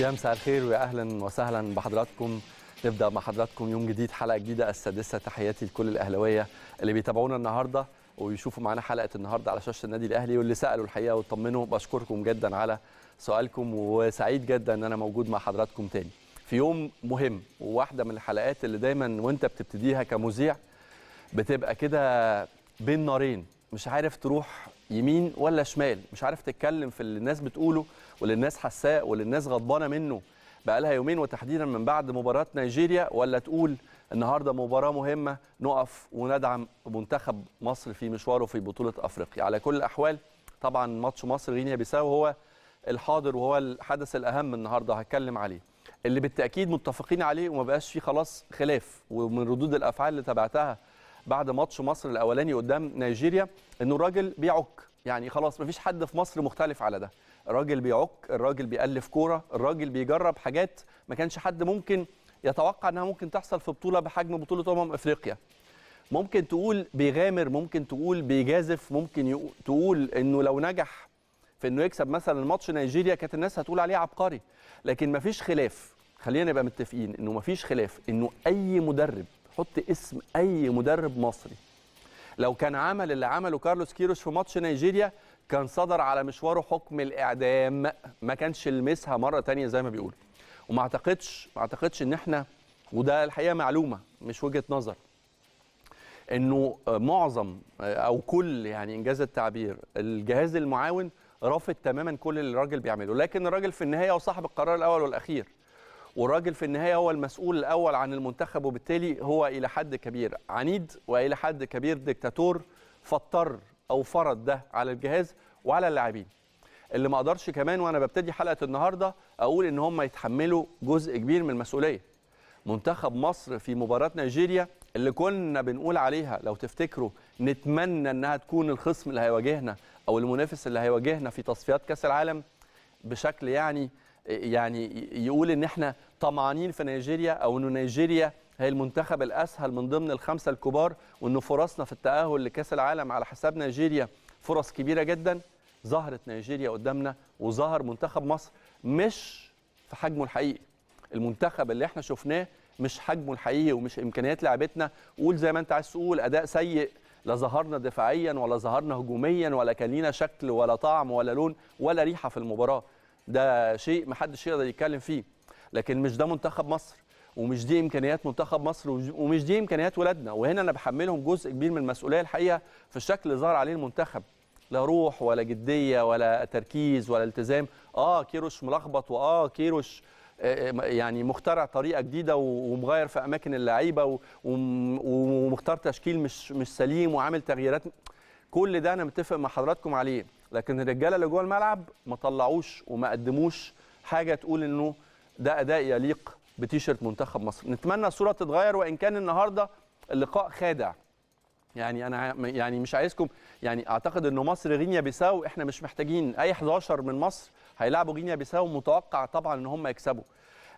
يا مساء الخير ويا اهلا وسهلا بحضراتكم نبدا مع حضراتكم يوم جديد حلقه جديده السادسه تحياتي لكل الاهلاويه اللي بيتابعونا النهارده ويشوفوا معانا حلقه النهارده على شاشه النادي الاهلي واللي سالوا الحقيقه وطمنوا بشكركم جدا على سؤالكم وسعيد جدا ان انا موجود مع حضراتكم تاني في يوم مهم وواحده من الحلقات اللي دايما وانت بتبتديها كمذيع بتبقى كده بين نارين مش عارف تروح يمين ولا شمال مش عارف تتكلم في اللي الناس بتقوله واللي الناس حساء واللي الناس غضبانه منه بقى لها يومين وتحديدا من بعد مباراه نيجيريا ولا تقول النهارده مباراه مهمه نقف وندعم منتخب مصر في مشواره في بطوله افريقيا على كل الاحوال طبعا ماتش مصر غينيا بيساو هو الحاضر وهو الحدث الاهم النهارده هتكلم عليه اللي بالتاكيد متفقين عليه وما بقاش فيه خلاص خلاف ومن ردود الافعال اللي تابعتها بعد ماتش مصر الاولاني قدام نيجيريا انه الراجل بيعك يعني خلاص مفيش حد في مصر مختلف على ده الراجل بيعك الراجل بيألف كوره الراجل بيجرب حاجات ما كانش حد ممكن يتوقع انها ممكن تحصل في بطوله بحجم بطوله امم افريقيا ممكن تقول بيغامر ممكن تقول بيجازف ممكن تقول انه لو نجح في انه يكسب مثلا ماتش نيجيريا كانت الناس هتقول عليه عبقري لكن مفيش خلاف خلينا نبقى متفقين انه مفيش خلاف انه اي مدرب حط اسم اي مدرب مصري لو كان عمل اللي عمله كارلوس كيروش في ماتش نيجيريا كان صدر على مشواره حكم الاعدام ما كانش لمسها مره تانية زي ما بيقولوا وما اعتقدش ما اعتقدش ان احنا وده الحقيقه معلومه مش وجهه نظر انه معظم او كل يعني انجاز التعبير الجهاز المعاون رافض تماما كل اللي الراجل بيعمله لكن الراجل في النهايه هو صاحب القرار الاول والاخير والراجل في النهايه هو المسؤول الاول عن المنتخب وبالتالي هو الى حد كبير عنيد والى حد كبير ديكتاتور فاضطر او فرض ده على الجهاز وعلى اللاعبين اللي ما اقدرش كمان وانا ببتدي حلقه النهارده اقول ان هم يتحملوا جزء كبير من المسؤوليه منتخب مصر في مباراه نيجيريا اللي كنا بنقول عليها لو تفتكروا نتمنى انها تكون الخصم اللي هيواجهنا او المنافس اللي هيواجهنا في تصفيات كاس العالم بشكل يعني يعني يقول ان احنا طمعانين في نيجيريا او ان نيجيريا هي المنتخب الاسهل من ضمن الخمسه الكبار وان فرصنا في التاهل لكاس العالم على حساب نيجيريا فرص كبيره جدا ظهرت نيجيريا قدامنا وظهر منتخب مصر مش في حجمه الحقيقي المنتخب اللي احنا شفناه مش حجمه الحقيقي ومش امكانيات لعبتنا قول زي ما انت عايز تقول اداء سيء لا ظهرنا دفاعيا ولا ظهرنا هجوميا ولا كان لينا شكل ولا طعم ولا لون ولا ريحه في المباراه ده شيء ما حدش يقدر يتكلم فيه لكن مش ده منتخب مصر ومش دي امكانيات منتخب مصر ومش دي امكانيات ولادنا وهنا انا بحملهم جزء كبير من المسؤوليه الحقيقه في الشكل اللي ظهر عليه المنتخب لا روح ولا جديه ولا تركيز ولا التزام اه كيروش ملخبط واه كيروش آه، آه، يعني مخترع طريقه جديده ومغير في اماكن اللعيبه ومختار تشكيل مش مش سليم وعامل تغييرات كل ده انا متفق مع حضراتكم عليه لكن الرجاله اللي جوه الملعب ما طلعوش وما قدموش حاجه تقول انه ده اداء يليق بتيشيرت منتخب مصر نتمنى الصوره تتغير وان كان النهارده اللقاء خادع يعني انا يعني مش عايزكم يعني اعتقد ان مصر غينيا بيساو احنا مش محتاجين اي 11 من مصر هيلعبوا غينيا بيساو متوقع طبعا ان هم يكسبوا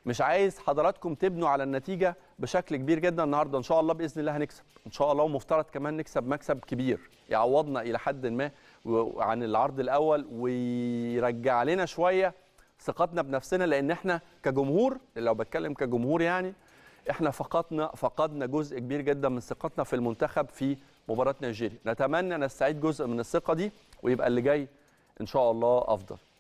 مش عايز حضراتكم تبنوا على النتيجه بشكل كبير جدا النهارده ان شاء الله باذن الله هنكسب ان شاء الله ومفترض كمان نكسب مكسب كبير يعوضنا الى حد ما عن العرض الاول ويرجع لنا شويه ثقتنا بنفسنا لان احنا كجمهور لو بتكلم كجمهور يعني احنا فقدنا فقدنا جزء كبير جدا من ثقتنا في المنتخب في مباراه نيجيريا نتمنى نستعيد جزء من الثقه دي ويبقى اللي جاي ان شاء الله افضل